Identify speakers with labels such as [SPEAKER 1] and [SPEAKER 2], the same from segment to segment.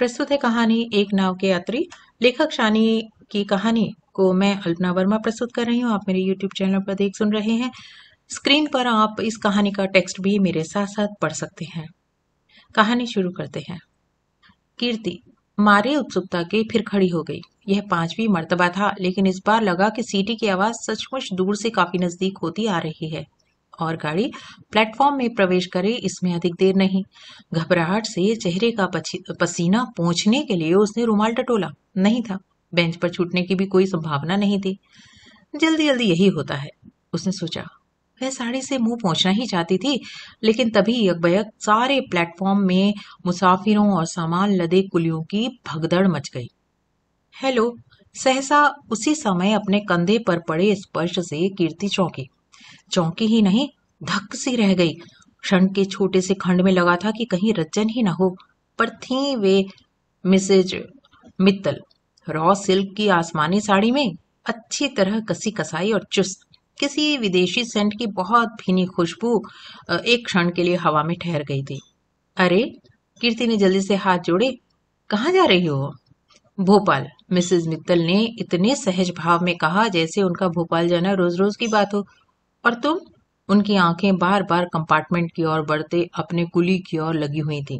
[SPEAKER 1] प्रस्तुत है कहानी एक नाव के यात्री लेखक शानी की कहानी को मैं अल्पना वर्मा प्रस्तुत कर रही हूँ आप मेरे यूट्यूब चैनल पर देख सुन रहे हैं स्क्रीन पर आप इस कहानी का टेक्स्ट भी मेरे साथ साथ पढ़ सकते हैं कहानी शुरू करते हैं कीर्ति मारे उत्सुकता के फिर खड़ी हो गई यह पांचवी मर्तबा था लेकिन इस बार लगा कि सीटी की आवाज सचमुच दूर से काफी नजदीक होती आ रही है और गाड़ी प्लेटफॉर्म में प्रवेश करे इसमें अधिक देर नहीं घबराहट से चेहरे का पसीना पहुंचने के लिए उसने रुमाल टटोला नहीं था बेंच पर छूटने की भी कोई संभावना नहीं थी जल्दी जल्दी यही होता है उसने सोचा वह साड़ी से मुंह पहुंचना ही चाहती थी लेकिन तभी यकबयक सारे प्लेटफॉर्म में मुसाफिरों और सामान लदे कुलियों की भगदड़ मच गई हेलो सहसा उसी समय अपने कंधे पर पड़े स्पर्श से कीर्ति चौंकी चौंकी ही नहीं धक सी रह गई क्षण के छोटे से खंड में लगा था कि कहीं रज्जन ही ना हो पर थी वे मिसेज मित्तल रॉ सिल्क की आसमानी साड़ी में अच्छी तरह कसी कसाई और चुस्त किसी विदेशी सेंट की बहुत भीनी खुशबू एक क्षण के लिए हवा में ठहर गई थी अरे कीर्ति ने जल्दी से हाथ जोड़े कहाँ जा रही हो भोपाल मिसेज मित्तल ने इतने सहज भाव में कहा जैसे उनका भोपाल जाना रोज रोज की बात हो और तुम तो उनकी आंखें बार बार कंपार्टमेंट की ओर बढ़ते अपने कुली की ओर लगी हुई थी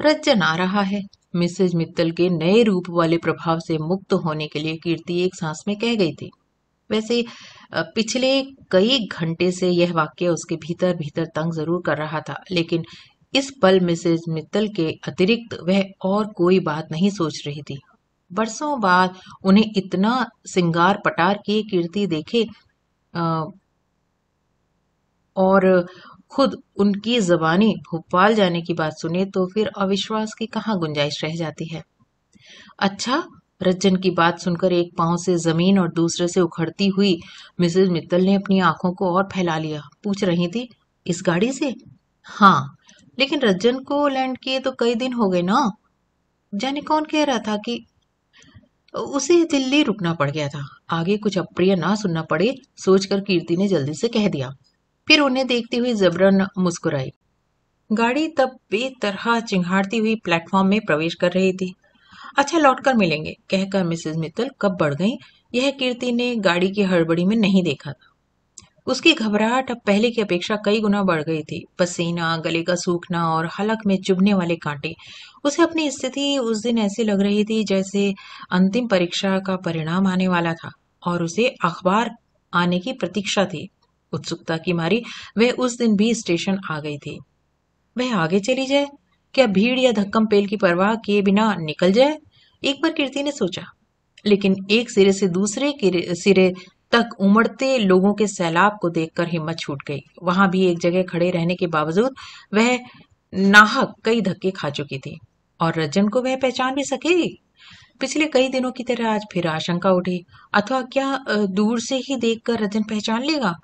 [SPEAKER 1] रज्जन आ रहा है मिसेज मित्तल के नए रूप वाले प्रभाव से मुक्त होने के लिए कीर्ति एक सांस में कह गई थी वैसे पिछले कई घंटे से यह वाक्य उसके भीतर भीतर तंग जरूर कर रहा था लेकिन इस पल मिसेज मित्तल के अतिरिक्त वह और कोई बात नहीं सोच रही थी बरसों बाद उन्हें इतना सिंगार पटार किए कीर्ति देखे और खुद उनकी जबानी भोपाल जाने की बात सुने तो फिर अविश्वास की कहाँ गुंजाइश रह जाती है अच्छा रज्जन की बात सुनकर एक पांव से जमीन और दूसरे से उखड़ती हुई मिसेज मित्तल ने अपनी आंखों को और फैला लिया पूछ रही थी इस गाड़ी से हाँ लेकिन रज्जन को लैंड किए तो कई दिन हो गए ना जाने कौन कह रहा था कि उसे दिल्ली रुकना पड़ गया था आगे कुछ अप्रिय ना सुनना पड़े सोचकर कीर्ति ने जल्दी से कह दिया फिर उन्हें देखती हुई जबरन मुस्कुराई गाड़ी तब बेतरह चिंघाड़ती हुई प्लेटफॉर्म में प्रवेश कर रही थी अच्छा लौटकर मिलेंगे कहकर मिसेज मित्तल कब बढ़ गई यह कीर्ति ने गाड़ी की हड़बड़ी में नहीं देखा था उसकी घबराहट अब पहले की अपेक्षा कई गुना बढ़ गई थी पसीना गले का सूखना और हलक में चुभने वाले कांटे उसे अपनी स्थिति उस दिन ऐसी लग रही थी जैसे अंतिम परीक्षा का परिणाम आने वाला था और उसे अखबार आने की प्रतीक्षा थी उत्सुकता की मारी वह उस दिन भी स्टेशन आ गई थी वह आगे चली जाए क्या भीड़ या धक्कम पेल की परवाह किए बिना निकल जाए एक बार कीर्ति ने सोचा लेकिन एक सिरे से दूसरे सिरे तक उमड़ते लोगों के सैलाब को देखकर हिम्मत छूट गई वहां भी एक जगह खड़े रहने के बावजूद वह नाहक कई धक्के खा चुकी थी और रजन को वह पहचान भी सके पिछले कई दिनों की तरह आज फिर आशंका उठी अथवा क्या दूर से ही देखकर रजन पहचान लेगा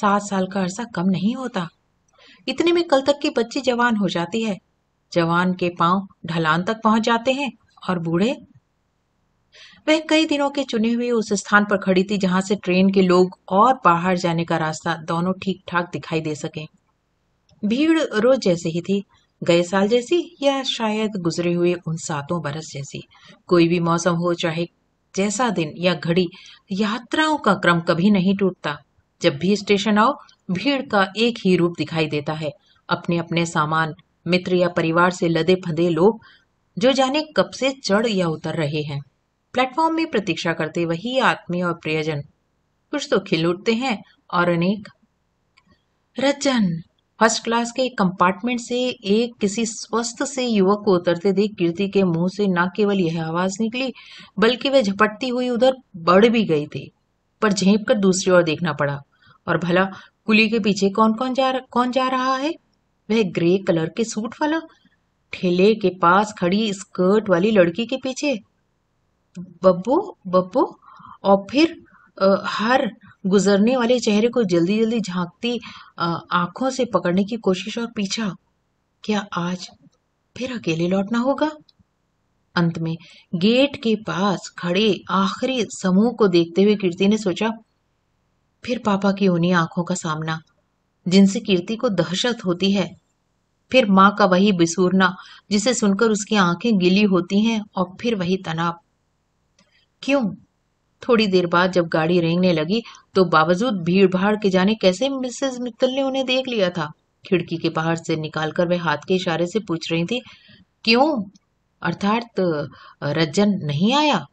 [SPEAKER 1] सात साल का अरसा कम नहीं होता इतने में कल तक की बच्ची जवान हो जाती है जवान के पांव ढलान तक पहुंच जाते हैं और बूढ़े वह कई दिनों के चुने हुए उस स्थान पर खड़ी थी जहां से ट्रेन के लोग और बाहर जाने का रास्ता दोनों ठीक ठाक दिखाई दे सके भीड़ रोज जैसे ही थी गए साल जैसी या शायद गुजरे हुए उन सातों बरस जैसी कोई भी मौसम हो चाहे जैसा दिन या घड़ी यात्राओं का क्रम कभी नहीं टूटता जब भी स्टेशन आओ भीड़ का एक ही रूप दिखाई देता है अपने अपने सामान मित्र या परिवार से लदे फदे लोग जो जाने कब से चढ़ या उतर रहे हैं प्लेटफॉर्म में प्रतीक्षा करते वही आत्मी और प्रियजन कुछ तो खिल उठते हैं और अनेक रचन फर्स्ट क्लास के कंपार्टमेंट से एक किसी स्वस्थ से युवक को उतरते देख कीर्ति के मुंह से न केवल यह आवाज निकली बल्कि वह झपटती हुई उधर बढ़ भी गई थी पर झेप कर दूसरी ओर देखना पड़ा और भला कुली के पीछे कौन कौन जा कौन जा रहा है वह ग्रे कलर के सूट वाला ठेले के पास खड़ी स्कर्ट वाली लड़की के पीछे बब्बू बब्बू और फिर आ, हर गुजरने वाले चेहरे को जल्दी जल्दी झांकती आंखों से पकड़ने की कोशिश और पीछा क्या आज फिर अकेले लौटना होगा अंत में गेट के पास खड़े आखिरी समूह को देखते हुए कीर्ति ने सोचा फिर पापा की उन्हीं आंखों का सामना जिनसे कीर्ति को दहशत होती है फिर माँ का वही बिसूरना जिसे सुनकर उसकी आंखें गिली होती हैं और फिर वही तनाव क्यों थोड़ी देर बाद जब गाड़ी रेंगने लगी तो बावजूद भीड़ भाड़ के जाने कैसे मिसेज मित्तल ने उन्हें देख लिया था खिड़की के बाहर से निकालकर वे हाथ के इशारे से पूछ रही थी क्यों अर्थात रज्जन नहीं आया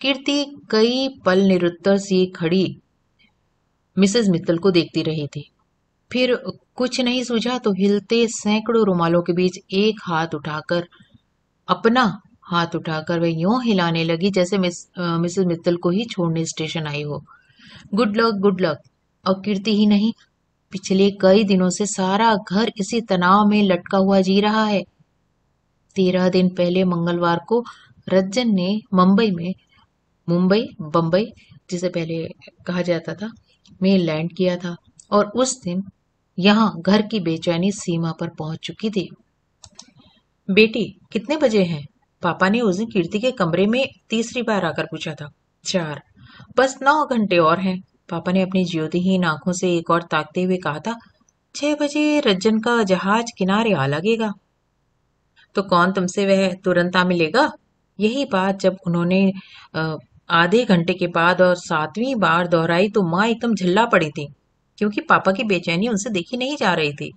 [SPEAKER 1] कीर्ति कई पल निरुत्तर सी खड़ी मिसेज मित्तल को देखती रही थी फिर कुछ नहीं सूझा तो हिलते सैकड़ों रुमालों के बीच एक हाथ उठाकर अपना हाथ उठाकर वह यूं हिलाने लगी जैसे मिस मिसेस मित्तल को ही छोड़ने स्टेशन आई हो गुड लक गुड लक और कीर्ति ही नहीं पिछले कई दिनों से सारा घर इसी तनाव में लटका हुआ जी रहा है तेरह दिन पहले मंगलवार को रज्जन ने मुंबई में मुंबई बम्बई जिसे पहले कहा जाता था में लैंड किया था और उस दिन यहाँ घर की बेचैनी सीमा पर पहुंच चुकी थी बेटी कितने बजे हैं पापा ने उस दिन कीर्ति के कमरे में तीसरी बार आकर पूछा था चार बस नौ घंटे और हैं पापा ने अपनी ज्योतिहीन आंखों से एक और ताकते हुए कहा था छह बजे रज्जन का जहाज किनारे आ लगेगा तो कौन तुमसे वह तुरंत आ मिलेगा यही बात जब उन्होंने आधे घंटे के बाद और सातवीं बार दोहराई तो माँ एकदम झल्ला पड़ी थी क्योंकि पापा की बेचैनी उनसे देखी नहीं जा रही थी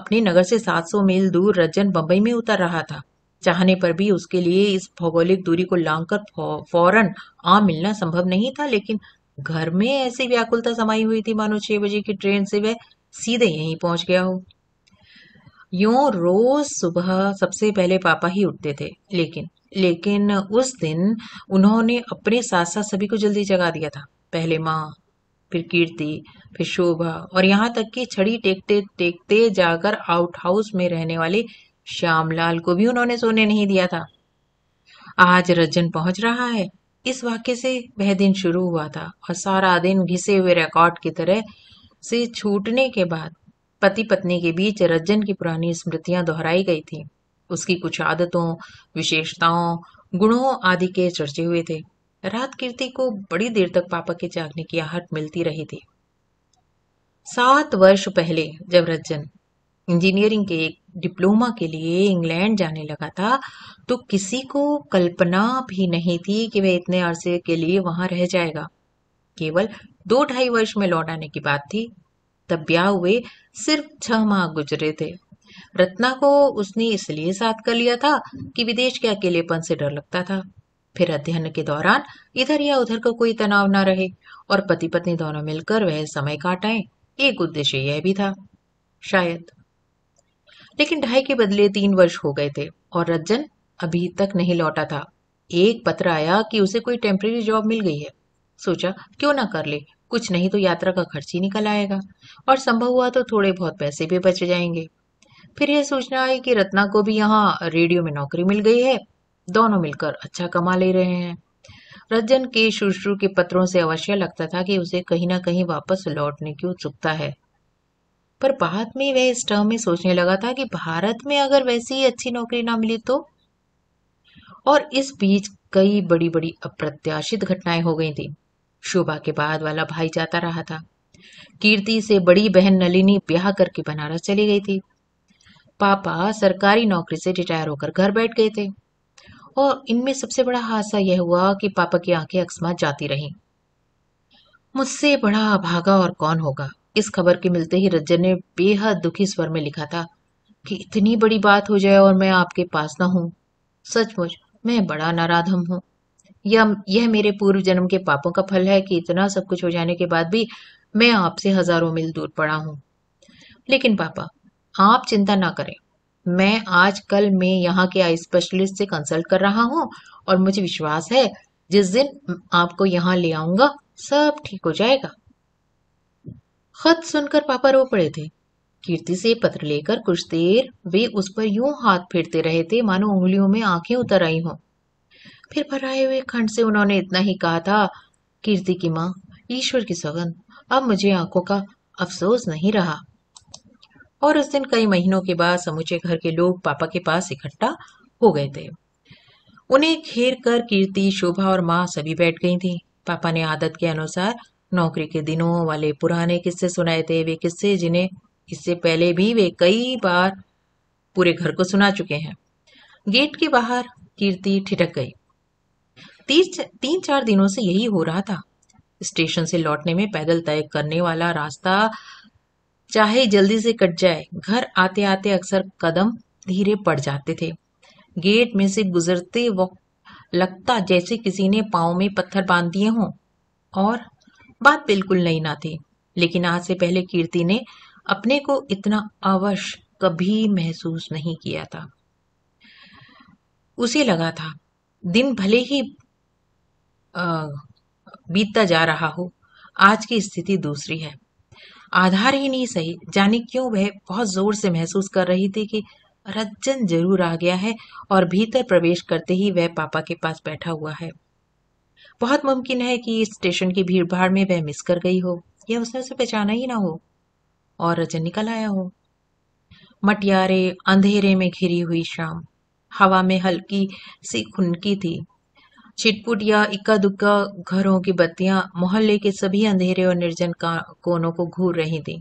[SPEAKER 1] अपने नगर से 700 मील दूर रज्जन बम्बई में उतर रहा था चाहने पर भी उसके लिए इस भौगोलिक दूरी को लांघकर कर फौरन आ मिलना संभव नहीं था लेकिन घर में ऐसी व्याकुलता समाई हुई थी मानो छह बजे की ट्रेन से वह सीधे यहीं पहुंच गया हो यूं रोज सुबह सबसे पहले पापा ही उठते थे लेकिन लेकिन उस दिन उन्होंने अपने साथ साथ सभी को जल्दी जगा दिया था पहले माँ फिर कीर्ति फिर शोभा और यहाँ तक कि छड़ी टेकते टेकते जाकर आउट हाउस में रहने वाले श्यामलाल को भी उन्होंने सोने नहीं दिया था आज रजन पहुंच रहा है इस वाक्य से वह दिन शुरू हुआ था और सारा दिन घिसे हुए रिकॉर्ड की तरह से छूटने के बाद पति पत्नी के बीच रजन की पुरानी स्मृतियां दोहराई गई थी उसकी कुछ आदतों विशेषताओं गुणों आदि के चर्चे हुए थे रात कीर्ति को बड़ी देर तक पापा के जागने की आहट मिलती रही थी सात वर्ष पहले जब रजन इंजीनियरिंग के डिप्लोमा के लिए इंग्लैंड जाने लगा था तो किसी को कल्पना भी नहीं थी कि वह इतने अरसे के लिए वहां रह जाएगा केवल दो ढाई वर्ष में लौट आने की बात थी तब ब्याह हुए सिर्फ छह माह गुजरे थे रत्ना को उसने इसलिए साथ कर लिया था कि विदेश के अकेलेपन से डर लगता था फिर अध्ययन के दौरान इधर या उधर का को कोई तनाव ना रहे और पति पत्नी दोनों मिलकर वह समय काटाएं एक उद्देश्य यह भी था शायद लेकिन ढाई के बदले तीन वर्ष हो गए थे और रज्जन अभी तक नहीं लौटा था एक पत्र आया कि उसे कोई टेम्प्रेरी जॉब मिल गई है सोचा क्यों ना कर ले कुछ नहीं तो यात्रा का खर्च ही निकल आएगा और संभव हुआ तो थोड़े बहुत पैसे भी बच जाएंगे फिर यह सूचना आई कि रत्ना को भी यहाँ रेडियो में नौकरी मिल गई है दोनों मिलकर अच्छा कमा ले रहे हैं रजन के शुरू के पत्रों से अवश्य लगता था कि उसे कहीं ना कहीं वापस लौटने की उत्सुकता है पर बाद में वह इस टर्म में सोचने लगा था कि भारत में अगर वैसी ही अच्छी नौकरी ना मिली तो और इस बीच कई बड़ी बड़ी अप्रत्याशित घटनाएं हो गई थी शोभा के बाद वाला भाई जाता रहा था कीर्ति से बड़ी बहन नलिनी ब्याह करके बनारस चली गई थी पापा सरकारी नौकरी से रिटायर होकर घर बैठ गए थे और इनमें सबसे बड़ा हादसा यह हुआ कि पापा की आंखें अकस्मात जाती रहीं मुझसे बड़ा अभागा और कौन होगा इस खबर के मिलते ही रज्जन ने बेहद दुखी स्वर में लिखा था कि इतनी बड़ी बात हो जाए और मैं आपके पास ना हूं सचमुच मैं बड़ा नाराधम हूं यह यह मेरे पूर्व जन्म के पापों का फल है कि इतना सब कुछ हो जाने के बाद भी मैं आपसे हजारों मील दूर पड़ा हूं लेकिन पापा आप चिंता ना करें मैं आज कल में यहाँ के आई स्पेशलिस्ट से कंसल्ट कर रहा हूँ और मुझे विश्वास है जिस दिन आपको यहाँ ले आऊंगा सब ठीक हो जाएगा खत सुनकर पापा रो पड़े थे कीर्ति से पत्र लेकर कुछ देर वे उस पर यूं हाथ फेरते रहे थे मानो उंगलियों में आंखें उतर आई हों फिर भराए हुए खंड से उन्होंने इतना ही कहा था कीर्ति की माँ ईश्वर की सगन अब मुझे आंखों का अफसोस नहीं रहा और उस दिन कई महीनों के बाद समूचे घर के लोग पापा के पास इकट्ठा हो गए थे उन्हें घेर कर कीर्ति शोभा और माँ सभी बैठ गई थी पापा ने आदत के अनुसार नौकरी के दिनों वाले पुराने किस्से सुनाए थे वे किस्से जिन्हें इससे पहले भी वे कई बार पूरे घर को सुना चुके हैं गेट के बाहर कीर्ति ठिटक गई तीन चार दिनों से यही हो रहा था स्टेशन से लौटने में पैदल तय करने वाला रास्ता चाहे जल्दी से कट जाए घर आते आते अक्सर कदम धीरे पड़ जाते थे गेट में से गुजरते वक्त लगता जैसे किसी ने पाँव में पत्थर बांध दिए हों और बात बिल्कुल नई ना थी लेकिन आज से पहले कीर्ति ने अपने को इतना अवश्य कभी महसूस नहीं किया था उसे लगा था दिन भले ही बीतता जा रहा हो आज की स्थिति दूसरी है आधार ही नहीं सही जाने क्यों वह बहुत जोर से महसूस कर रही थी कि रज्जन जरूर आ गया है और भीतर प्रवेश करते ही वह पापा के पास बैठा हुआ है बहुत मुमकिन है कि स्टेशन की भीड़ भाड़ में वह मिस कर गई हो या उसने उसे पहचाना ही ना हो और रजन निकल आया हो मटियारे अंधेरे में घिरी हुई शाम हवा में हल्की सी खुनकी थी छिटपुट या इक्का दुक्का घरों की बत्तियां मोहल्ले के सभी अंधेरे और निर्जन कोनों को घूर रही थी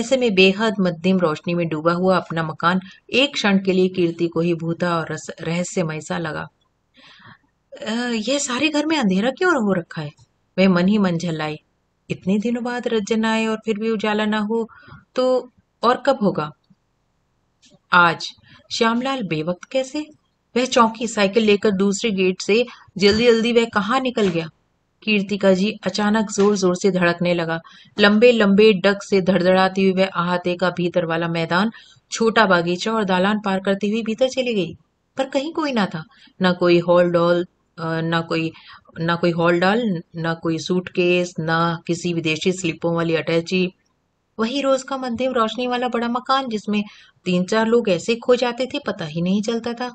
[SPEAKER 1] ऐसे में बेहद मध्यम रोशनी में डूबा हुआ अपना मकान एक क्षण के लिए कीर्ति को ही भूता और रहस्यमय सा लगा यह सारे घर में अंधेरा क्यों हो रखा है वह मन ही मन झल्लाई इतने दिनों बाद रजन आए और फिर भी उजाला ना हो तो और कब होगा आज श्यामलाल बेवक्त कैसे वह चौंकी साइकिल लेकर दूसरे गेट से जल्दी जल्दी वह कहाँ निकल गया कीर्ति का जी अचानक जोर जोर से धड़कने लगा लंबे लंबे डक से धड़धड़ाती हुई वह अहाते का भीतर वाला मैदान छोटा बागीचा और दालान पार करती हुई भीतर चली गई पर कहीं कोई ना था ना कोई हॉल डॉल ना कोई ना कोई हॉल डाल ना कोई सूटकेस ना किसी विदेशी स्लिपों वाली अटैची वही रोज का मध्यम रोशनी वाला बड़ा मकान जिसमें तीन चार लोग ऐसे खो जाते थे पता ही नहीं चलता था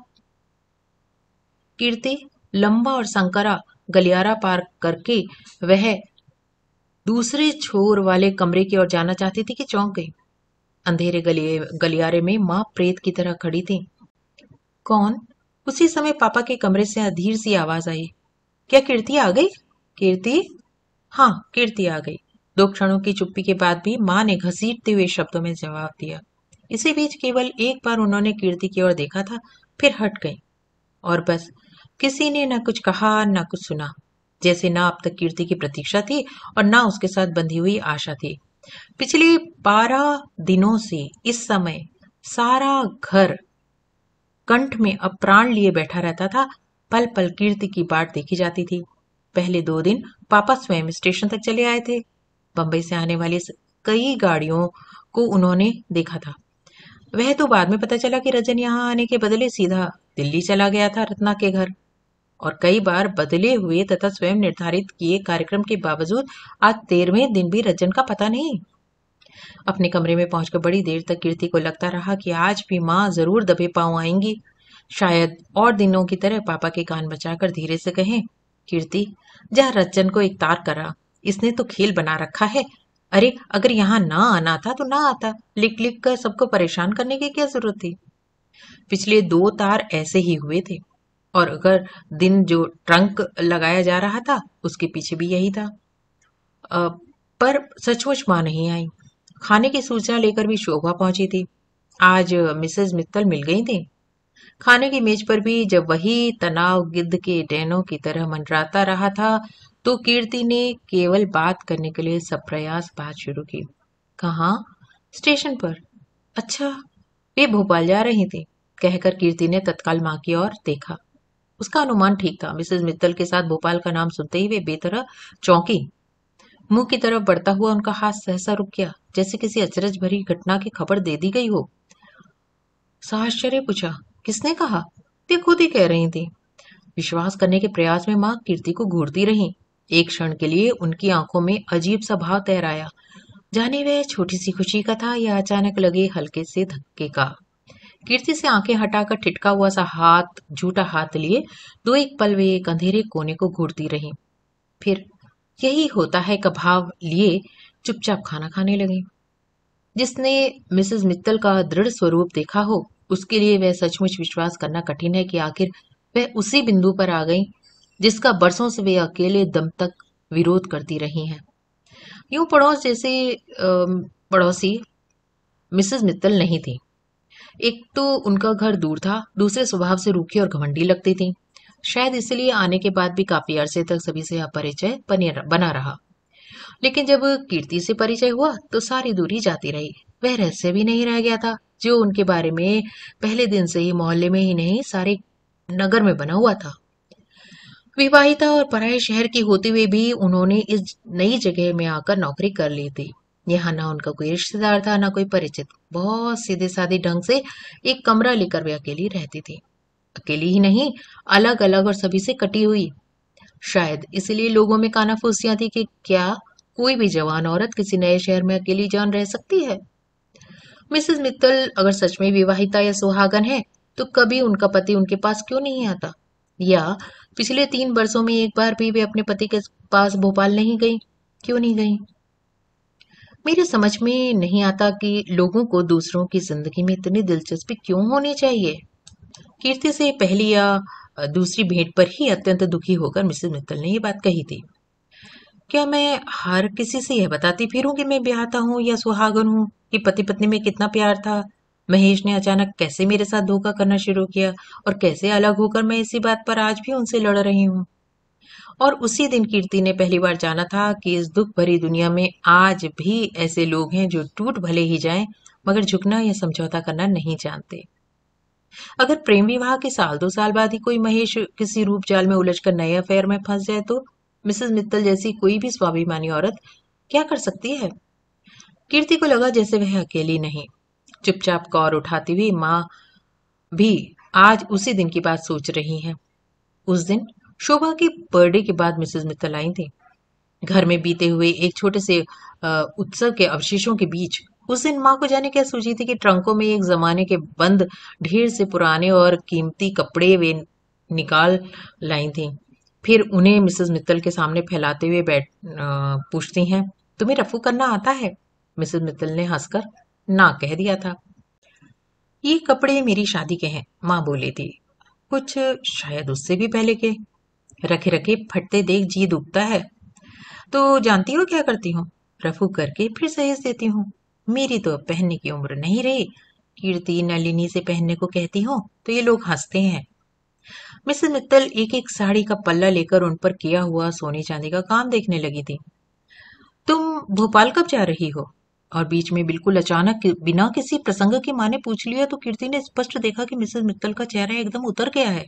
[SPEAKER 1] कीर्ति लंबा और संकरा गलियारा पार करके वह दूसरे छोर वाले कमरे की ओर जाना चाहती थी कि चौंक गई अंधेरे गलियारे में माँ प्रेत की तरह खड़ी थी कौन उसी समय पापा के कमरे से अधीर सी आवाज आई क्या कीर्ति आ गई कीर्ति हाँ कीर्ति आ गई दो क्षणों की चुप्पी के बाद भी माँ ने घसीटते हुए शब्दों में जवाब दिया इसी बीच केवल एक बार उन्होंने कीर्ति की ओर देखा था फिर हट गई और बस किसी ने ना कुछ कहा ना कुछ सुना जैसे ना अब तक कीर्ति की प्रतीक्षा थी और ना उसके साथ बंधी हुई आशा थी पिछले बारह दिनों से इस समय सारा घर कंठ में अप्राण लिए बैठा रहता था पल पल कीर्ति की बाट देखी जाती थी पहले दो दिन पापा स्वयं स्टेशन तक चले आए थे बंबई से आने वाली कई गाड़ियों को उन्होंने देखा था वह तो बाद में पता चला कि रजन यहाँ आने के बदले सीधा दिल्ली चला गया था रत्ना के घर और कई बार बदले हुए तथा स्वयं निर्धारित किए कार्यक्रम के बावजूद आज तेरहवें दिन भी रजन का पता नहीं अपने कमरे में पहुंचकर बड़ी देर तक कीर्ति को लगता रहा कि आज भी माँ जरूर दबे पाँव आएंगी शायद और दिनों की तरह पापा के कान बचाकर धीरे से कहें कीर्ति जा रज्जन को एक तार करा इसने तो खेल बना रखा है अरे अगर यहाँ ना आना था तो ना आता लिख लिख कर सबको परेशान करने की क्या जरूरत थी पिछले दो तार ऐसे ही हुए थे और अगर दिन जो ट्रंक लगाया जा रहा था उसके पीछे भी यही था आ, पर सचमुच माँ नहीं आई खाने की सूचना लेकर भी शोभा पहुंची थी आज मिसेज मित्तल मिल गई थी खाने की मेज पर भी जब वही तनाव गिद्ध के डैनों की तरह मंडराता रहा था तो कीर्ति ने केवल बात करने के लिए सब प्रयास बात शुरू की कहा स्टेशन पर अच्छा वे भोपाल जा रही थी कहकर कीर्ति ने तत्काल मां की ओर देखा उसका अनुमान ठीक था मिसेज मित्तल के साथ भोपाल का नाम सुनते ही वे बेतरह चौंकी मुंह की तरफ बढ़ता हुआ उनका हाथ सहसा रुक गया जैसे किसी अचरज भरी घटना की खबर दे दी गई हो साहश्चर्य पूछा किसने कहा ते खुद ही कह रही थी विश्वास करने के प्रयास में माँ कीर्ति को घूरती रही एक क्षण के लिए उनकी आंखों में अजीब सा भाव तैराया जाने वह छोटी सी खुशी का था या अचानक लगे हल्के से धक्के का कीर्ति से आंखें हटाकर ठिटका हुआ सा हाथ झूठा हाथ लिए दो एक पल वे एक अंधेरे कोने को घूरती रही फिर यही होता है कभाव लिए चुपचाप खाना खाने लगे जिसने मिसेस मित्तल का दृढ़ स्वरूप देखा हो उसके लिए वह सचमुच विश्वास करना कठिन है कि आखिर वह उसी बिंदु पर आ गई जिसका बरसों से वे अकेले दम तक विरोध करती रही हैं यूं पड़ोस जैसे पड़ोसी मिसेस मित्तल नहीं थी एक तो उनका घर दूर था दूसरे स्वभाव से रूखी और घमंडी लगती थी शायद इसलिए आने के बाद भी काफी अरसे तक सभी से यह परिचय बना रहा लेकिन जब कीर्ति से परिचय हुआ तो सारी दूरी जाती रही वह रहस्य भी नहीं रह गया था जो उनके बारे में पहले दिन से ही मोहल्ले में ही नहीं सारे नगर में बना हुआ था विवाहिता और पराये शहर की होते हुए भी उन्होंने इस नई जगह में आकर नौकरी कर ली थी यहाँ ना उनका कोई रिश्तेदार था ना कोई परिचित बहुत सीधे साधे ढंग से एक कमरा लेकर वे अकेली रहती थी अकेली ही नहीं अलग अलग और सभी से कटी हुई शायद इसलिए लोगों में कानाफूसियां थी कि क्या कोई भी जवान औरत किसी नए शहर में अकेली जान रह सकती है मिसेस मित्तल अगर सच में विवाहिता या सुहागन है तो कभी उनका पति उनके पास क्यों नहीं आता या पिछले तीन वर्षों में एक बार भी वे अपने पति के पास भोपाल नहीं गई क्यों नहीं गई मेरे समझ में नहीं आता कि लोगों को दूसरों की जिंदगी में इतनी दिलचस्पी क्यों होनी चाहिए कीर्ति से पहली या दूसरी भेंट पर ही अत्यंत दुखी होकर मिसेस मित्तल ने ये बात कही थी क्या मैं हर किसी से यह बताती फिर कि मैं ब्याहता हूं या सुहागन हूं कि पति पत्नी में कितना प्यार था महेश ने अचानक कैसे मेरे साथ धोखा करना शुरू किया और कैसे अलग होकर मैं इसी बात पर आज भी उनसे लड़ रही हूँ और उसी दिन कीर्ति ने पहली बार जाना था कि इस दुख भरी दुनिया में आज भी ऐसे लोग हैं जो टूट भले ही जाएं मगर झुकना या समझौता करना नहीं जानते अगर प्रेम विवाह के साल दो साल बाद ही कोई महेश किसी रूप जाल में उलझ नए अफेयर में फंस जाए तो मिसेज मित्तल जैसी कोई भी स्वाभिमानी औरत क्या कर सकती है कीर्ति को लगा जैसे वह अकेली नहीं चुपचाप कौर उठाती हुई माँ भी आज उसी दिन की बात सोच रही है उस दिन शोभा के बर्थडे के बाद मिसेज मित्तल आई थी घर में बीते हुए एक छोटे से उत्सव के अवशेषों के बीच उस दिन माँ को जाने क्या सूझी थी कि ट्रंकों में एक जमाने के बंद ढेर से पुराने और कीमती कपड़े वे निकाल लाई थी फिर उन्हें मिसेस मित्तल के सामने फैलाते हुए बैठ पूछती हैं तुम्हें रफू करना आता है मिसेस मित्तल ने हंसकर ना कह दिया था ये कपड़े मेरी शादी के हैं माँ बोली थी कुछ शायद उससे भी पहले के रखे रखे फटते देख जी दुखता है तो जानती हो क्या करती हूँ रफू करके फिर सहेज देती हूँ मेरी तो अब पहनने की उम्र नहीं रही कीर्ति नलिनी से पहनने को कहती हो तो ये लोग हंसते हैं मिसेस मित्तल एक एक साड़ी का पल्ला लेकर उन पर किया हुआ सोने चांदी का काम देखने लगी थी तुम भोपाल कब जा रही हो और बीच में बिल्कुल अचानक बिना किसी प्रसंग के माने पूछ लिया तो कीर्ति ने स्पष्ट देखा कि मिसेस मित्तल का चेहरा एकदम उतर गया है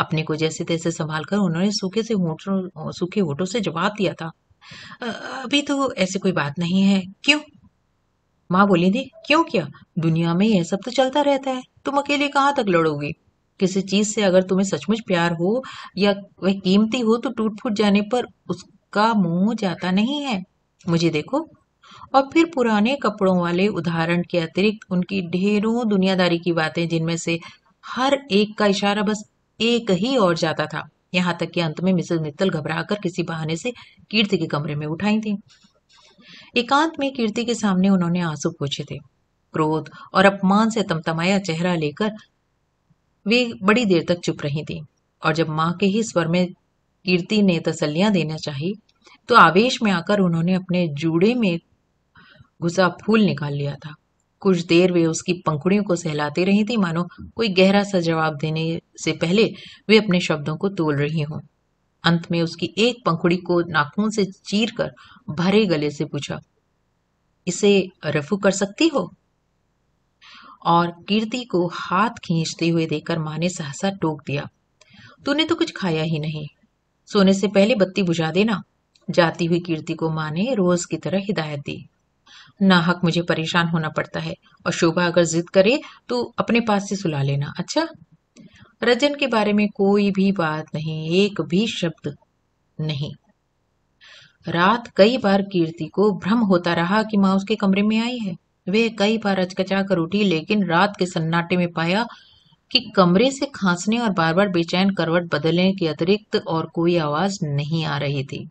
[SPEAKER 1] अपने को जैसे तैसे संभाल कर उन्होंने सूखे से होठों सूखे होठों से जवाब दिया था अभी तो ऐसी कोई बात नहीं है क्यों माँ बोली थी क्यों क्या दुनिया में यह सब तो चलता रहता है तुम अकेले कहाँ तक लड़ोगी किसी चीज से अगर तुम्हें सचमुच प्यार हो या वह कीमती हो तो टूट फूट जाने पर उसका मुंह जाता नहीं है मुझे देखो और फिर पुराने कपड़ों वाले उदाहरण के अतिरिक्त उनकी ढेरों दुनियादारी की बातें जिनमें से हर एक का इशारा बस एक ही और जाता था यहाँ तक कि अंत में मिसेज मित्तल घबरा कर किसी बहाने से कीर्ति के कमरे में उठाई थी एकांत में कीर्ति के सामने उन्होंने आंसू पूछे थे क्रोध और अपमान से तमतमाया चेहरा लेकर वे बड़ी देर तक चुप रही थी और जब माँ के ही स्वर में कीर्ति ने तसलियां देना चाहिए तो आवेश में आकर उन्होंने अपने जूड़े में घुसा फूल निकाल लिया था कुछ देर वे उसकी पंखुड़ियों को सहलाती रही थी मानो कोई गहरा सा जवाब देने से पहले वे अपने शब्दों को तोल रही हों अंत में उसकी एक पंखुड़ी को नाखून से चीर कर भरे गले से पूछा इसे रफू कर सकती हो और कीर्ति को हाथ खींचते हुए देखकर मां ने सहसा टोक दिया तूने तो कुछ खाया ही नहीं सोने से पहले बत्ती बुझा देना जाती हुई कीर्ति को माँ ने रोज की तरह हिदायत दी नाहक मुझे परेशान होना पड़ता है और शोभा अगर जिद करे तो अपने पास से सुला लेना अच्छा रजन के बारे में कोई भी बात नहीं एक भी शब्द नहीं रात कई बार कीर्ति को भ्रम होता रहा कि माँ उसके कमरे में आई है वे कई बार अचकचा कर उठी लेकिन रात के सन्नाटे में पाया कि कमरे से खांसने और बार बार बेचैन करवट बदलने के अतिरिक्त और कोई आवाज नहीं आ रही थी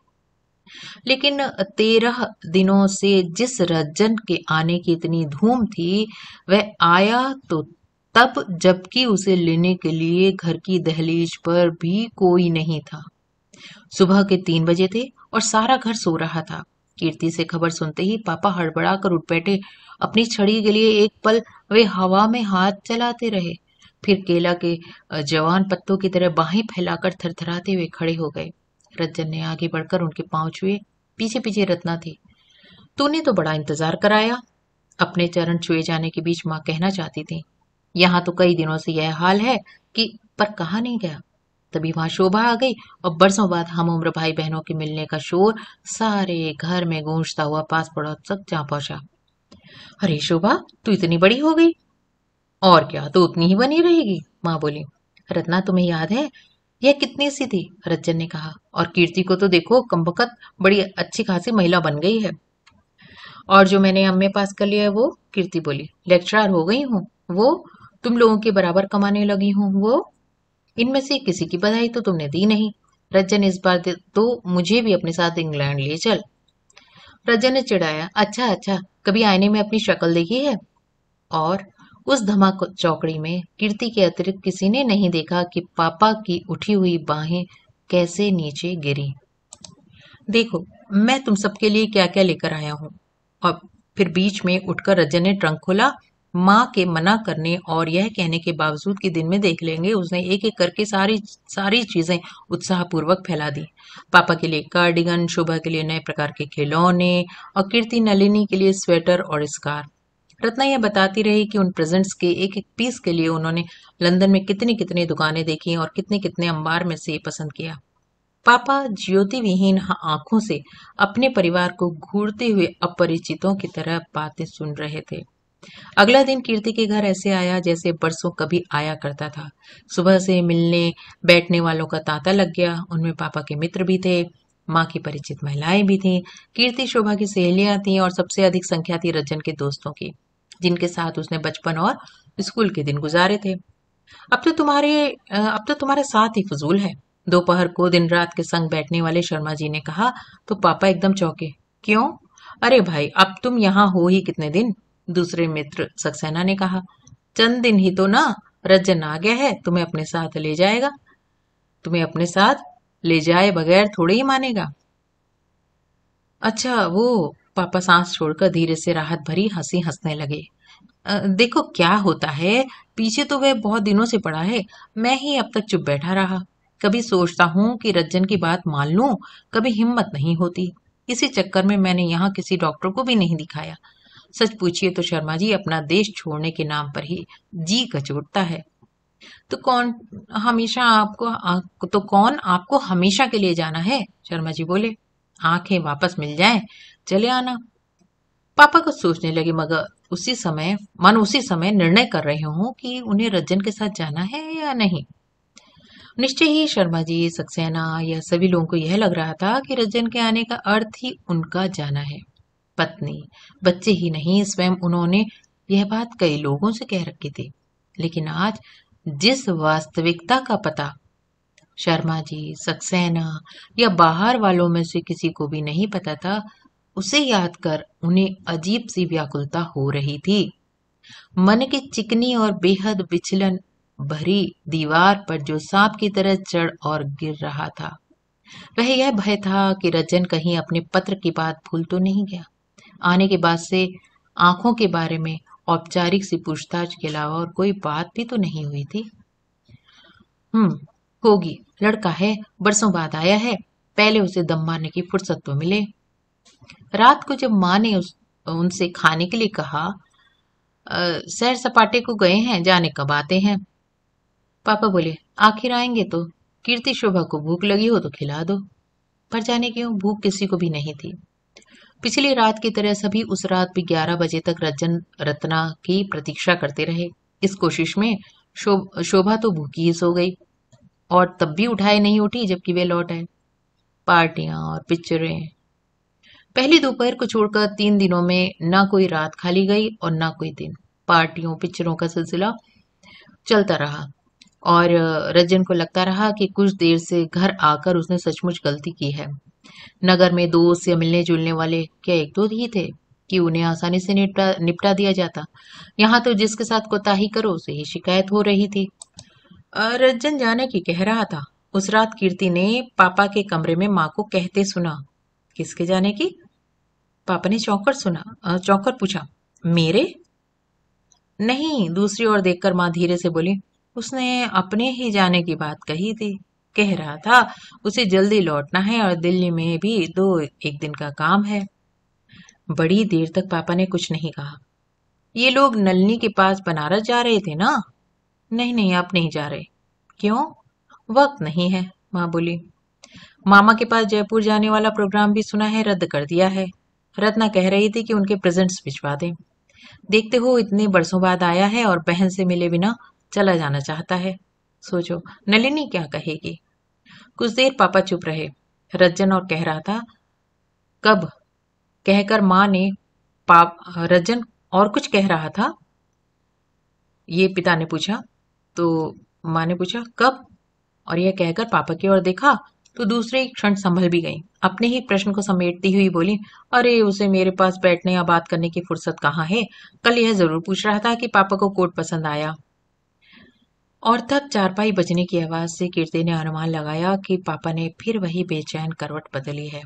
[SPEAKER 1] लेकिन तेरह दिनों से जिस रजन के आने की इतनी धूम थी वह आया तो तब जबकि उसे लेने के लिए घर की दहलीज पर भी कोई नहीं था सुबह के तीन बजे थे और सारा घर सो रहा था कीर्ति से खबर सुनते ही पापा हड़बड़ा कर उठ बैठे अपनी छड़ी के लिए एक पल वे हवा में हाथ चलाते रहे फिर केला के जवान पत्तों की तरह बाहें फैलाकर थरथराते हुए खड़े हो गए रजन ने आगे बढ़कर उनके पांव छुए पीछे पीछे रत्ना थी तूने तो बड़ा इंतजार कराया अपने चरण छुए जाने के बीच माँ कहना चाहती थी यहाँ तो कई दिनों से यह हाल है कि पर कहा नहीं गया तभी वहां शोभा आ गई और बरसों बाद हम उम्र भाई बहनों के मिलने का शोर सारे घर में गूंजता हुआ पास पड़ोस तक जा पहुंचा अरे शोभा तू इतनी बड़ी हो गई और क्या तो उतनी ही बनी रहेगी माँ बोली रत्ना तुम्हें याद है यह कितनी सी थी रज्जन ने कहा और कीर्ति को तो देखो कमबकत बड़ी अच्छी खासी महिला बन गई है और जो मैंने अम्मे पास कर लिया है वो कीर्ति बोली लेक्चरर हो गई हूँ वो तुम लोगों के बराबर कमाने लगी हूं वो इनमें से किसी की बधाई तो तुमने दी नहीं रजन इस बार तो मुझे भी अपने साथ इंग्लैंड ले चल रजन ने चिड़ाया अच्छा अच्छा कभी आईने में अपनी शक्ल देखी है और उस धमा चौकड़ी में कीर्ति के अतिरिक्त किसी ने नहीं देखा कि पापा की उठी हुई बाहें कैसे नीचे गिरी देखो मैं तुम सबके लिए क्या क्या लेकर आया हूं और फिर बीच में उठकर रजन ने ट्रंक खोला माँ के मना करने और यह कहने के बावजूद कि दिन में देख लेंगे उसने एक एक करके सारी सारी चीज़ें उत्साहपूर्वक फैला दी पापा के लिए कार्डिगन शोभा के लिए नए प्रकार के खिलौने और कीर्ति नलिनी के लिए स्वेटर और स्कार रत्ना यह बताती रही कि उन प्रेजेंट्स के एक एक पीस के लिए उन्होंने लंदन में कितनी कितनी दुकानें देखी और कितने कितने अंबार में से पसंद किया पापा ज्योति विहीन आंखों से अपने परिवार को घूरते हुए अपरिचितों की तरह बातें सुन रहे थे अगला दिन कीर्ति के घर ऐसे आया जैसे बरसों कभी आया करता था सुबह से मिलने बैठने वालों का तांता लग गया उनमें पापा के मित्र भी थे माँ की परिचित महिलाएं भी थीं कीर्ति शोभा की सहेलियां थीं और सबसे अधिक संख्या थी रजन के दोस्तों की जिनके साथ उसने बचपन और स्कूल के दिन गुजारे थे अब तो तुम्हारे अब तो तुम्हारा साथ ही फजूल है दोपहर को दिन रात के संग बैठने वाले शर्मा जी ने कहा तो पापा एकदम चौके क्यों अरे भाई अब तुम यहाँ हो ही कितने दिन दूसरे मित्र सक्सेना ने कहा चंद दिन ही तो ना रजन आ गया है तुम्हें अपने साथ ले जाएगा तुम्हें अपने साथ ले जाए बगैर थोड़े ही मानेगा अच्छा वो पापा सांस छोड़कर धीरे से राहत भरी हंसी हंसने लगे देखो क्या होता है पीछे तो वह बहुत दिनों से पड़ा है मैं ही अब तक चुप बैठा रहा कभी सोचता हूँ कि रज्जन की बात मान लू कभी हिम्मत नहीं होती इसी चक्कर में मैंने यहाँ किसी डॉक्टर को भी नहीं दिखाया सच पूछिए तो शर्मा जी अपना देश छोड़ने के नाम पर ही जी कचोटता है तो कौन हमेशा आपको आ, तो कौन आपको हमेशा के लिए जाना है शर्मा जी बोले आंखें वापस मिल जाए चले आना पापा को सोचने लगे मगर उसी समय मन उसी समय निर्णय कर रहे हूं कि उन्हें रजन के साथ जाना है या नहीं निश्चय ही शर्मा जी सक्सेना या सभी लोगों को यह लग रहा था कि रज्जन के आने का अर्थ ही उनका जाना है पत्नी बच्चे ही नहीं स्वयं उन्होंने यह बात कई लोगों से कह रखी थी लेकिन आज जिस वास्तविकता का पता शर्मा जी सक्सेना या बाहर वालों में से किसी को भी नहीं पता था उसे याद कर उन्हें अजीब सी व्याकुलता हो रही थी मन की चिकनी और बेहद विचलन भरी दीवार पर जो सांप की तरह चढ़ और गिर रहा था वह यह भय था कि रजन कहीं अपने पत्र की बात भूल तो नहीं गया आने के बाद से आंखों के बारे में औपचारिक सी पूछताछ के अलावा और कोई बात भी तो नहीं हुई थी हम्म होगी लड़का है बरसों बाद आया है पहले उसे दम मारने की फुर्सत तो मिले रात को जब माँ ने उस, उनसे खाने के लिए कहा सैर सपाटे को गए हैं जाने कब आते हैं पापा बोले आखिर आएंगे तो कीर्ति शोभा को भूख लगी हो तो खिला दो पर जाने क्यों भूख किसी को भी नहीं थी पिछली रात की तरह सभी उस रात भी ग्यारह बजे तक रजन रत्ना की प्रतीक्षा करते रहे इस कोशिश में शो, शोभा तो भूखी ही सो गई और तब भी उठाए नहीं उठी जबकि वे लौट आए पार्टियां और पिक्चरें पहली दोपहर को छोड़कर तीन दिनों में ना कोई रात खाली गई और ना कोई दिन पार्टियों पिक्चरों का सिलसिला चलता रहा और रजन को लगता रहा कि कुछ देर से घर आकर उसने सचमुच गलती की है नगर में दोस्त या मिलने जुलने वाले क्या एक दो ही थे कि उन्हें आसानी से निपटा निपटा दिया जाता यहाँ तो जिसके साथ कोताही करो उसे ही शिकायत हो रही थी रंजन जाने की कह रहा था उस रात कीर्ति ने पापा के कमरे में माँ को कहते सुना किसके जाने की पापा ने चौंकर सुना चौंकर पूछा मेरे नहीं दूसरी ओर देखकर माँ धीरे से बोली उसने अपने ही जाने की बात कही थी कह रहा था उसे जल्दी लौटना है और दिल्ली में भी दो एक दिन का काम है बड़ी देर तक पापा ने कुछ नहीं कहा ये लोग नलनी के पास बनारस जा रहे थे ना नहीं नहीं आप नहीं जा रहे क्यों वक्त नहीं है माँ बोली मामा के पास जयपुर जाने वाला प्रोग्राम भी सुना है रद्द कर दिया है रत्ना कह रही थी कि उनके प्रेजेंट्स भिजवा दें देखते हो इतने बरसों बाद आया है और बहन से मिले बिना चला जाना चाहता है सोचो नलिनी क्या कहेगी कुछ देर पापा चुप रहे रज्जन और कह रहा था कब कहकर माँ ने पाप रजन और कुछ कह रहा था ये पिता ने पूछा तो माँ ने पूछा कब और यह कहकर पापा की ओर देखा तो दूसरे क्षण संभल भी गई अपने ही प्रश्न को समेटती हुई बोली अरे उसे मेरे पास बैठने या बात करने की फुर्सत कहाँ है कल यह जरूर पूछ रहा था कि पापा को कोट पसंद आया और तब चारपाई बजने की आवाज से कीर्ति ने अनुमान लगाया कि पापा ने फिर वही बेचैन करवट बदली है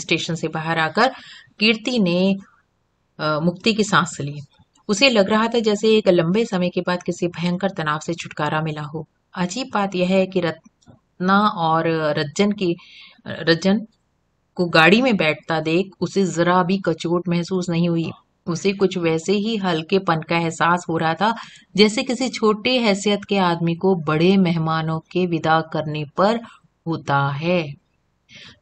[SPEAKER 1] स्टेशन से बाहर आकर कीर्ति ने मुक्ति की सांस ली उसे लग रहा था जैसे एक लंबे समय के बाद किसी भयंकर तनाव से छुटकारा मिला हो अजीब बात यह है कि रत्ना और रज्जन की रज्जन को गाड़ी में बैठता देख उसे जरा भी कचोट महसूस नहीं हुई उसे कुछ वैसे ही हल्केपन का एहसास हो रहा था जैसे किसी छोटे हैसियत के आदमी को बड़े मेहमानों के विदा करने पर होता है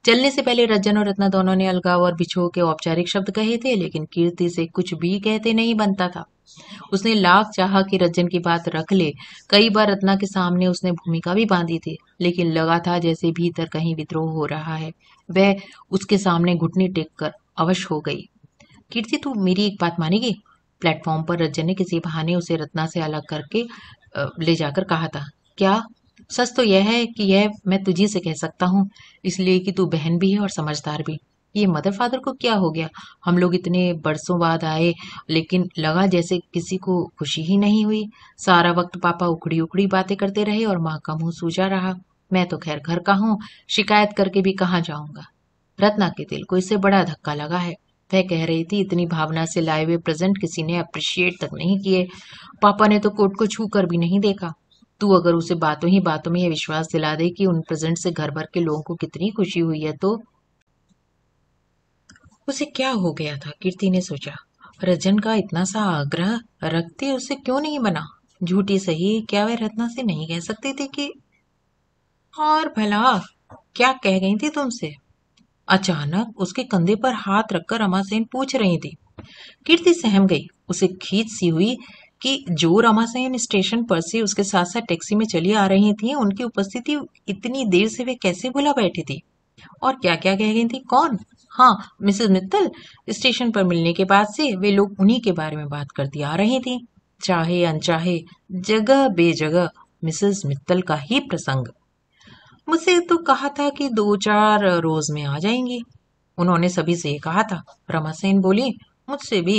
[SPEAKER 1] चलने से पहले रजन और रत्ना दोनों ने अलगाव और बिछो के औपचारिक शब्द कहे थे लेकिन कीर्ति से कुछ भी कहते नहीं बनता था उसने लाख चाहा कि रजन की बात रख ले कई बार रत्ना के सामने उसने भूमिका भी बांधी थी लेकिन लगा था जैसे भीतर कहीं विद्रोह हो रहा है वह उसके सामने घुटने टेक कर अवश्य हो गई कीर्ति तू मेरी एक बात मानेगी प्लेटफॉर्म पर रज्जन ने किसी बहाने उसे रत्ना से अलग करके ले जाकर कहा था क्या सच तो यह है कि यह मैं तुझी से कह सकता हूँ इसलिए कि तू बहन भी है और समझदार भी ये मदर फादर को क्या हो गया हम लोग इतने बरसों बाद आए लेकिन लगा जैसे किसी को खुशी ही नहीं हुई सारा वक्त पापा उखड़ी उखड़ी बातें करते रहे और माँ का मुंह सूझा रहा मैं तो खैर घर का हूँ शिकायत करके भी कहाँ जाऊंगा रत्ना के दिल को इससे बड़ा धक्का लगा है वह कह रही थी इतनी भावना से लाए हुए प्रेजेंट किसी ने अप्रिशिएट तक नहीं किए पापा ने तो कोट को छू कर भी नहीं देखा तू अगर उसे बातों ही बातों में यह विश्वास दिला दे कि उन प्रेजेंट से घर भर के लोगों को कितनी खुशी हुई है तो उसे क्या हो गया था कीर्ति ने सोचा रजन का इतना सा आग्रह रखते उसे क्यों नहीं बना झूठी सही क्या वह रत्ना से नहीं कह सकती थी कि और भला क्या कह गई थी तुमसे अचानक उसके कंधे पर हाथ रखकर रमा सेन पूछ रही थी कीर्ति सहम गई उसे खींच सी हुई कि जो रमा सेन स्टेशन पर से उसके साथ साथ टैक्सी में चली आ रही थी उनकी उपस्थिति इतनी देर से वे कैसे भुला बैठी थी और क्या क्या कह गई थी कौन हाँ मिसेस मित्तल स्टेशन पर मिलने के बाद से वे लोग उन्हीं के बारे में बात करती आ रही थी चाहे अनचाहे जगह बेजगह मिसेस मित्तल का ही प्रसंग मुझसे तो कहा था कि दो चार रोज में आ जाएंगी उन्होंने सभी से ये कहा था रमासेन बोली मुझसे भी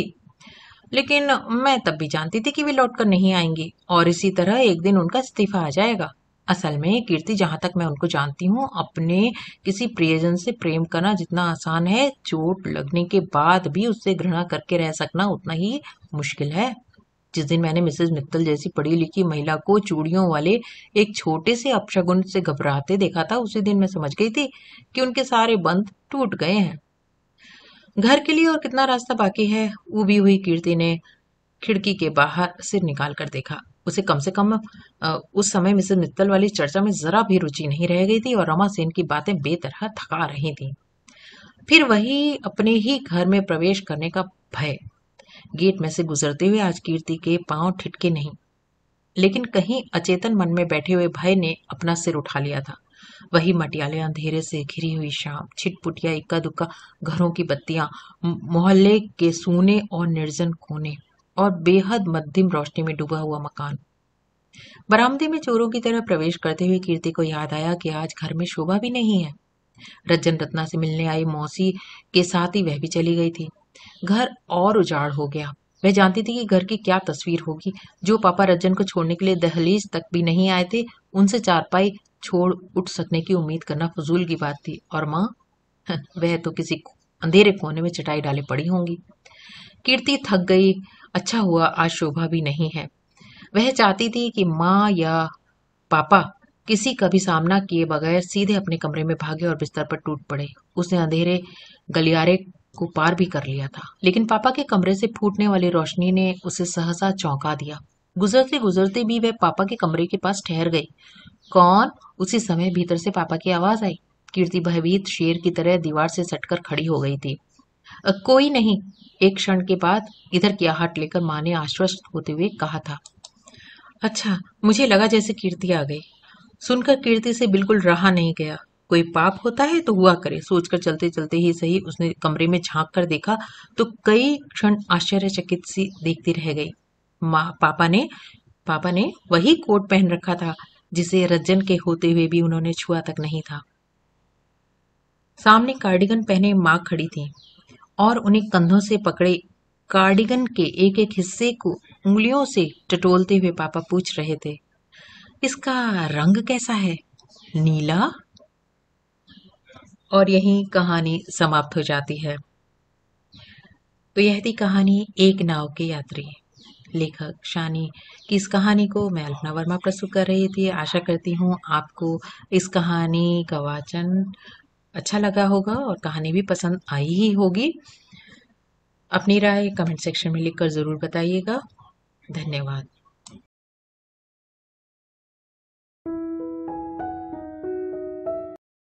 [SPEAKER 1] लेकिन मैं तब भी जानती थी कि वे लौट कर नहीं आएंगी और इसी तरह एक दिन उनका इस्तीफा आ जाएगा असल में कीर्ति जहां तक मैं उनको जानती हूँ अपने किसी प्रियजन से प्रेम करना जितना आसान है चोट लगने के बाद भी उससे घृणा करके रह सकना उतना ही मुश्किल है जिस दिन मैंने मिसेज मित्तल जैसी पढ़ी लिखी महिला को चूड़ियों वाले एक छोटे से अपशगुन से घबराते देखा था उसी दिन मैं समझ गई थी कि उनके सारे बंद टूट गए हैं घर के लिए और कितना रास्ता बाकी है उबी हुई कीर्ति ने खिड़की के बाहर सिर निकाल कर देखा उसे कम से कम उस समय मिसेज मित्तल वाली चर्चा में जरा भी रुचि नहीं रह गई थी और रमा सेन की बातें बेतरह थका रही थी फिर वही अपने ही घर में प्रवेश करने का भय गेट में से गुजरते हुए आज कीर्ति के पांव ठिटके नहीं लेकिन कहीं अचेतन मन में बैठे हुए भय ने अपना सिर उठा लिया था वही मटियाले अंधेरे से घिरी हुई शाम छिटपुटिया इक्का दुक्का घरों की बत्तियां मोहल्ले के सूने और निर्जन कोने और बेहद मध्यम रोशनी में डूबा हुआ मकान बरामदे में चोरों की तरह प्रवेश करते हुए कीर्ति को याद आया कि आज घर में शोभा भी नहीं है रजन रत्ना से मिलने आई मौसी के साथ ही वह भी चली गई थी घर और उजाड़ हो गया वह जानती थी कि घर की क्या तस्वीर होगी जो पापा रजन को छोड़ने के लिए दहलीज तक भी नहीं आए थे उनसे चारपाई छोड़ उठ सकने की उम्मीद करना फजूल की बात थी और माँ वह तो किसी अंधेरे कोने में चटाई डाले पड़ी होंगी कीर्ति थक गई अच्छा हुआ आज शोभा भी नहीं है वह चाहती थी कि माँ या पापा किसी का भी सामना किए बगैर सीधे अपने कमरे में भागे और बिस्तर पर टूट पड़े उसने अंधेरे गलियारे को पार भी कर लिया था लेकिन पापा के कमरे से फूटने वाली रोशनी ने उसे सहसा चौंका दिया गुजरते गुजरते भी वह पापा के कमरे के पास ठहर गई कौन उसी समय भीतर से पापा की आवाज आई कीर्ति भयभीत शेर की तरह दीवार से सटकर खड़ी हो गई थी कोई नहीं एक क्षण के बाद इधर की आहट लेकर माँ ने आश्वस्त होते हुए कहा था अच्छा मुझे लगा जैसे कीर्ति आ गई सुनकर कीर्ति से बिल्कुल रहा नहीं गया कोई पाप होता है तो हुआ करे सोचकर चलते चलते ही सही उसने कमरे में झांक कर देखा तो कई क्षण आश्चर्यचकित सी देखती रह गई माँ पापा ने पापा ने वही कोट पहन रखा था जिसे रज्जन के होते हुए भी उन्होंने छुआ तक नहीं था सामने कार्डिगन पहने माँ खड़ी थी और उन्हें कंधों से पकड़े कार्डिगन के एक एक हिस्से को उंगलियों से टटोलते हुए पापा पूछ रहे थे इसका रंग कैसा है नीला और यही कहानी समाप्त हो जाती है तो यह थी कहानी एक नाव के यात्री लेखक शानी की इस कहानी को मैं अल्पना वर्मा प्रस्तुत कर रही थी आशा करती हूँ आपको इस कहानी का वाचन अच्छा लगा होगा और कहानी भी पसंद आई ही होगी अपनी राय कमेंट सेक्शन में लिखकर ज़रूर बताइएगा धन्यवाद